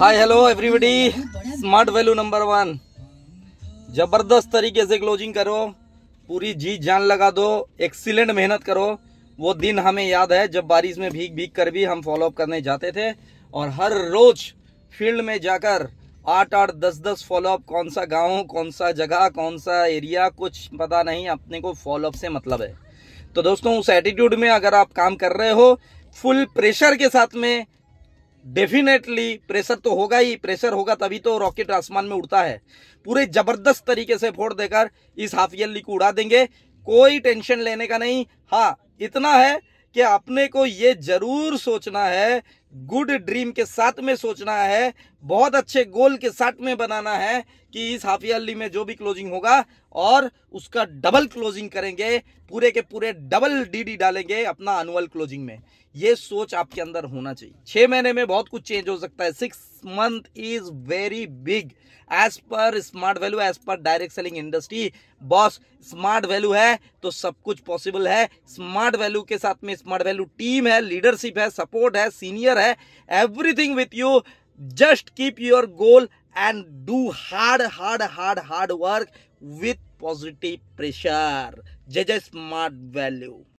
हाय hello everybody smart value number one जबरदस्त तरीके से क्लोजिंग करो पूरी जी जान लगा दो एक्सीलेंट मेहनत करो वो दिन हमें याद है जब बारिश में भीग भीग कर भी हम फॉलोअप करने जाते थे और हर रोज फील्ड में जाकर आठ आठ दस दस फॉलोअप कौन सा गांव कौन सा जगह कौन सा एरिया कुछ पता नहीं अपने को फॉलोअप से मतलब है तो दोस्तों उस एटीट्यूड में अगर आप काम कर रहे हो फुल प्रेशर के साथ में डेफिनेटली प्रेशर तो होगा ही प्रेशर होगा तभी तो रॉकेट आसमान में उड़ता है पूरे जबरदस्त तरीके से फोड़ देकर इस हाफ ईयरली को उड़ा देंगे कोई टेंशन लेने का नहीं हाँ इतना है कि अपने को ये जरूर सोचना है गुड ड्रीम के साथ में सोचना है बहुत अच्छे गोल के साथ में बनाना है कि इस हाफ ईयरली में जो भी क्लोजिंग होगा और उसका डबल क्लोजिंग करेंगे पूरे के पूरे डबल डीडी डालेंगे अपना अनुअल क्लोजिंग में ये सोच आपके अंदर होना चाहिए छह महीने में बहुत कुछ चेंज हो सकता है six month is very big as per smart value as per direct selling industry boss smart value है तो सब कुछ पॉसिबल है स्मार्ट वैल्यू के साथ में स्मार्ट वैल्यू टीम है लीडरशिप है सपोर्ट है सीनियर ಮಾಡ್ತಾರೆ everything with you just keep your goal and do hard hard hard hard work with positive pressure ಜಜ್ ಎ ಸ್ಮಾರ್ಟ್ ವ್ಯಾಲ್ಯೂ